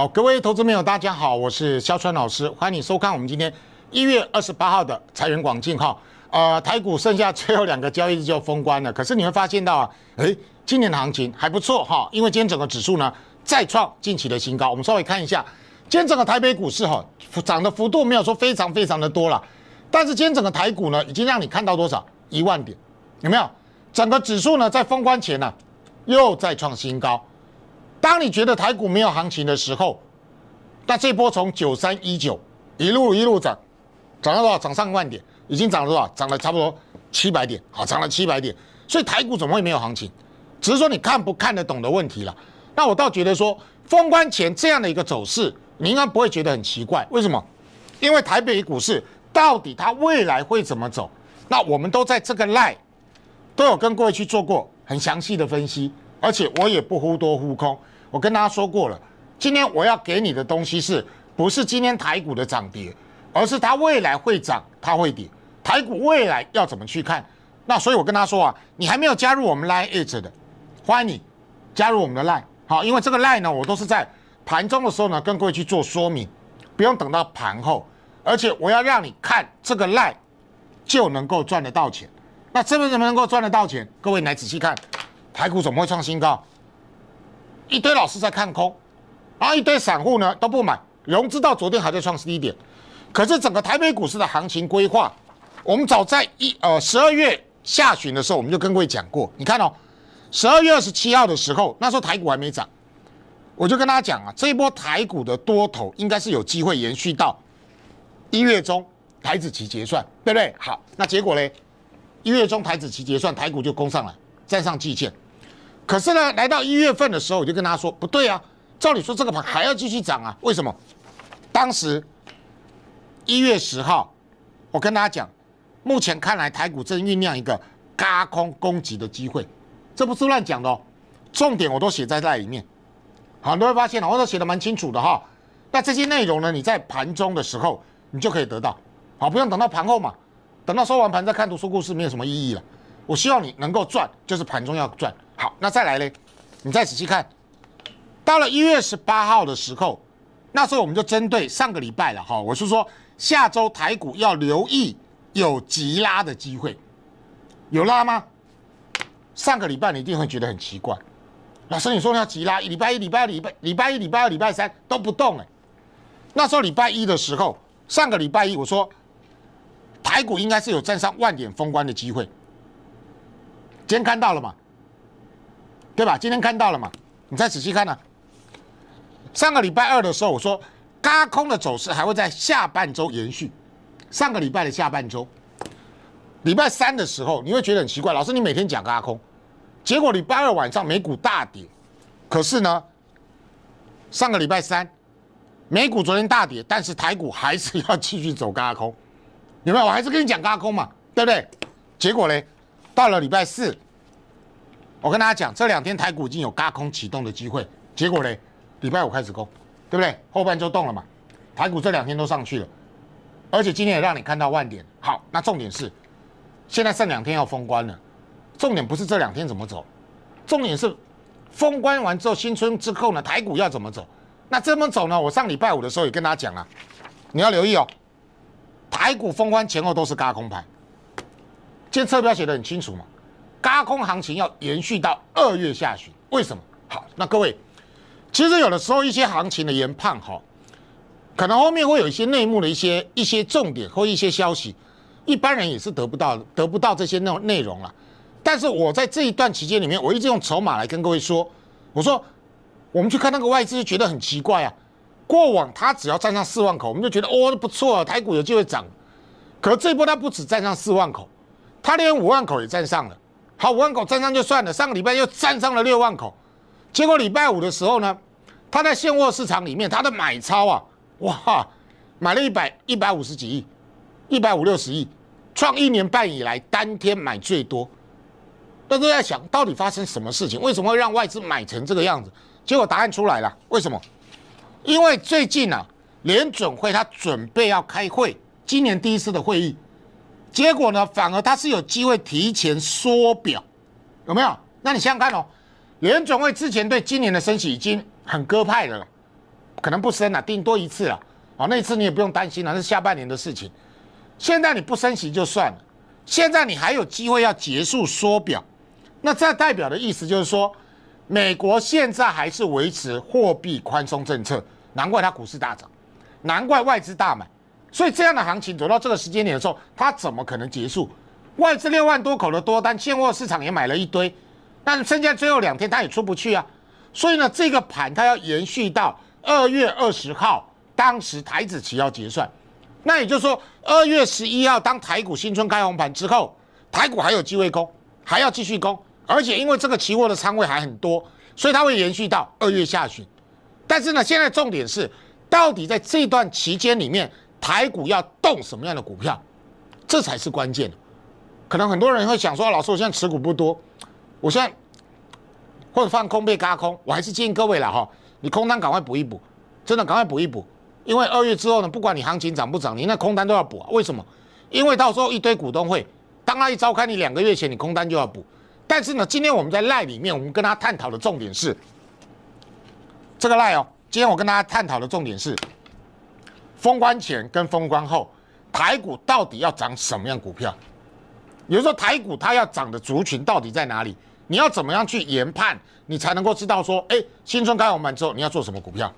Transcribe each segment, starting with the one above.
好，各位投资朋友，大家好，我是肖川老师，欢迎你收看我们今天一月二十八号的财源广进哈。呃，台股剩下最后两个交易日就封关了，可是你会发现到啊，诶，今年的行情还不错哈，因为今天整个指数呢再创近期的新高。我们稍微看一下，今天整个台北股市哈涨的幅度没有说非常非常的多了，但是今天整个台股呢已经让你看到多少一万点，有没有？整个指数呢在封关前呢又再创新高。当你觉得台股没有行情的时候，那这波从九三一九一路一路涨，涨到多少？涨上万点，已经涨了多少？涨了差不多七百点，好，涨了七百点。所以台股怎么会没有行情？只是说你看不看得懂的问题了。那我倒觉得说，封关前这样的一个走势，你应该不会觉得很奇怪。为什么？因为台北股市到底它未来会怎么走？那我们都在这个赖，都有跟各位去做过很详细的分析，而且我也不呼多呼空。我跟大家说过了，今天我要给你的东西，是不是今天台股的涨跌，而是它未来会涨，它会跌，台股未来要怎么去看？那所以，我跟他说啊，你还没有加入我们 Line It 的，欢迎你加入我们的 Line。好，因为这个 Line 呢，我都是在盘中的时候呢，跟各位去做说明，不用等到盘后，而且我要让你看这个 Line 就能够赚得到钱。那这边怎么能够赚得到钱？各位，你来仔细看，台股怎么会创新高？一堆老师在看空，然后一堆散户呢都不买，融资到昨天还在创低点，可是整个台北股市的行情规划，我们早在一呃十二月下旬的时候，我们就跟各位讲过，你看哦，十二月二十七号的时候，那时候台股还没涨，我就跟大家讲啊，这一波台股的多头应该是有机会延续到一月中台资期结算，对不对？好，那结果嘞，一月中台资期结算，台股就攻上来，站上季线。可是呢，来到一月份的时候，我就跟他说不对啊，照理说这个盘还要继续涨啊，为什么？当时一月十号，我跟大家讲，目前看来台股正酝酿一个高空攻击的机会，这不是乱讲的哦，重点我都写在那里面，很多人发现，我都写的蛮清楚的哈。那这些内容呢，你在盘中的时候，你就可以得到，好，不用等到盘后嘛，等到收完盘再看读书故事没有什么意义了。我希望你能够赚，就是盘中要赚。好，那再来嘞，你再仔细看，到了一月十八号的时候，那时候我们就针对上个礼拜了哈。我是说下周台股要留意有急拉的机会，有拉吗？上个礼拜你一定会觉得很奇怪，老师你说要急拉，礼拜一、礼拜二、礼拜、礼拜一、礼拜二、礼拜三都不动哎。那时候礼拜一的时候，上个礼拜一我说，台股应该是有站上万点封关的机会，今天看到了吗？对吧？今天看到了嘛？你再仔细看呢。上个礼拜二的时候，我说，嘎空的走势还会在下半周延续。上个礼拜的下半周，礼拜三的时候，你会觉得很奇怪，老师，你每天讲嘎空，结果礼拜二晚上美股大跌，可是呢，上个礼拜三，美股昨天大跌，但是台股还是要继续走嘎空，有没有？我还是跟你讲嘎空嘛，对不对？结果嘞，到了礼拜四。我跟大家讲，这两天台股已经有嘎空启动的机会，结果呢，礼拜五开始攻，对不对？后半周动了嘛，台股这两天都上去了，而且今天也让你看到万点。好，那重点是，现在剩两天要封关了，重点不是这两天怎么走，重点是封关完之后，新春之后呢，台股要怎么走？那这么走呢？我上礼拜五的时候也跟大家讲了，你要留意哦，台股封关前后都是嘎空盘，天侧标写的很清楚嘛。高空行情要延续到二月下旬，为什么？好，那各位，其实有的时候一些行情的研判哈，可能后面会有一些内幕的一些一些重点或一些消息，一般人也是得不到得不到这些内内容了。但是我在这一段期间里面，我一直用筹码来跟各位说，我说我们去看那个外资就觉得很奇怪啊。过往他只要站上四万口，我们就觉得哦不错，啊，台股有机会涨。可这波他不止站上四万口，他连五万口也站上了。好五万口站上就算了，上个礼拜又站上了六万口，结果礼拜五的时候呢，他在现货市场里面他的买超啊，哇，买了一百一百五十几亿，一百五六十亿，创一年半以来单天买最多。大家都在想，到底发生什么事情？为什么会让外资买成这个样子？结果答案出来了，为什么？因为最近啊，联准会他准备要开会，今年第一次的会议。结果呢？反而他是有机会提前缩表，有没有？那你想想看哦，联准会之前对今年的升息已经很割派的了，可能不升了，定多一次了。哦，那一次你也不用担心了，是下半年的事情。现在你不升息就算了，现在你还有机会要结束缩表。那这代表的意思就是说，美国现在还是维持货币宽松政策，难怪它股市大涨，难怪外资大买。所以这样的行情走到这个时间点的时候，它怎么可能结束？外资六万多口的多单，现货市场也买了一堆，但是剩下最后两天它也出不去啊。所以呢，这个盘它要延续到二月二十号，当时台子期要结算。那也就是说，二月十一号当台股新春开红盘之后，台股还有机会攻，还要继续攻。而且因为这个期货的仓位还很多，所以它会延续到二月下旬。但是呢，现在重点是到底在这段期间里面。台股要动什么样的股票，这才是关键。可能很多人会想说：“老师，我现在持股不多，我现在或者放空被嘎空，我还是建议各位了哈，你空单赶快补一补，真的赶快补一补。因为二月之后呢，不管你行情涨不涨，你那空单都要补啊。为什么？因为到时候一堆股东会，当他一召开，你两个月前你空单就要补。但是呢，今天我们在赖里面，我们跟他探讨的重点是这个赖哦。今天我跟大家探讨的重点是。封关前跟封关后，台股到底要涨什么样股票？有是说台股它要涨的族群到底在哪里？你要怎么样去研判，你才能够知道说，哎，新春开好门之后你要做什么股票？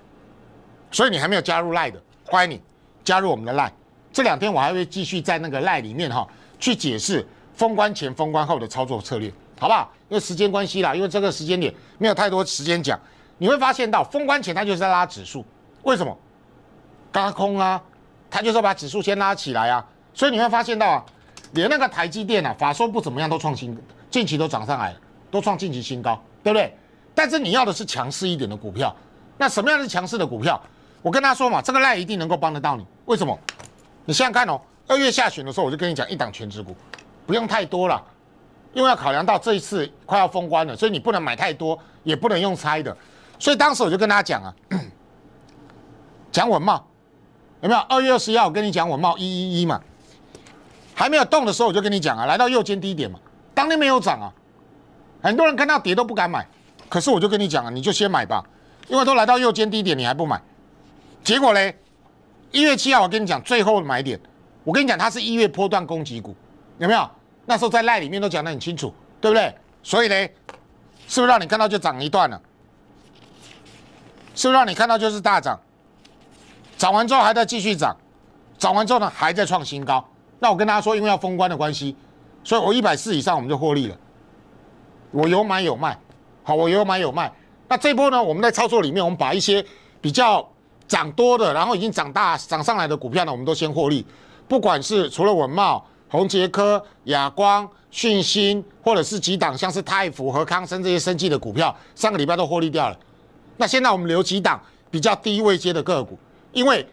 所以你还没有加入赖的，欢迎你加入我们的赖。这两天我还会继续在那个赖里面哈，去解释封关前、封关后的操作策略，好不好？因为时间关系啦，因为这个时间点没有太多时间讲，你会发现到封关前它就是在拉指数，为什么？加空啊，他就是把指数先拉起来啊，所以你会发现到啊，连那个台积电啊，法说不怎么样都创新，近期都涨上来，都创近期新高，对不对？但是你要的是强势一点的股票，那什么样是强势的股票？我跟他说嘛，这个赖一定能够帮得到你。为什么？你想想看哦，二月下旬的时候，我就跟你讲一档全职股，不用太多了，因为要考量到这一次快要封关了，所以你不能买太多，也不能用猜的。所以当时我就跟他讲啊，讲稳嘛。有没有二月二十一？我跟你讲，我冒一一一嘛，还没有动的时候，我就跟你讲啊，来到右肩低点嘛，当天没有涨啊，很多人看到跌都不敢买，可是我就跟你讲啊，你就先买吧，因为都来到右肩低点，你还不买，结果嘞，一月七号我跟你讲最后的买点，我跟你讲它是一月波段攻击股，有没有？那时候在赖里面都讲得很清楚，对不对？所以嘞，是不是让你看到就涨一段了？是不是让你看到就是大涨？涨完之后还在继续涨，涨完之后呢还在创新高。那我跟大家说，因为要封关的关系，所以我一百四以上我们就获利了。我有买有卖，好，我有买有卖。那这波呢，我们在操作里面，我们把一些比较涨多的，然后已经涨大涨上来的股票呢，我们都先获利。不管是除了文茂、宏杰科、亚光、讯芯，或者是几档像是泰福和康生这些生绩的股票，上个礼拜都获利掉了。那现在我们留几档比较低位阶的个股。因为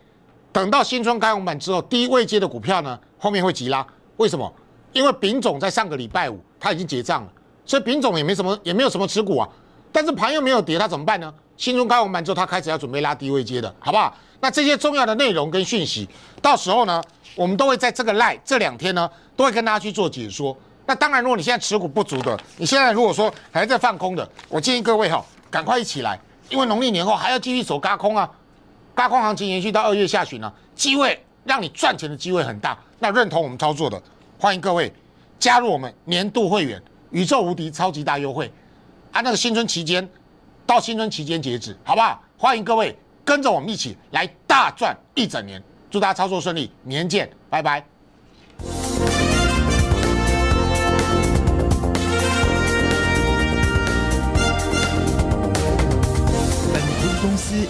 等到新春开红盘之后，低位接的股票呢，后面会急拉。为什么？因为丙总在上个礼拜五他已经结账了，所以丙总也没什么也没有什么持股啊。但是盘又没有跌，他怎么办呢？新春开红盘之后，他开始要准备拉低位接的，好不好？那这些重要的内容跟讯息，到时候呢，我们都会在这个赖这两天呢，都会跟大家去做解说。那当然，如果你现在持股不足的，你现在如果说还在放空的，我建议各位哈，赶快一起来，因为农历年后还要继续走高空啊。八光行情延续到二月下旬呢，机会让你赚钱的机会很大。那认同我们操作的，欢迎各位加入我们年度会员，宇宙无敌超级大优惠。啊，那个新春期间，到新春期间截止，好不好？欢迎各位跟着我们一起来大赚一整年。祝大家操作顺利，明年见，拜拜。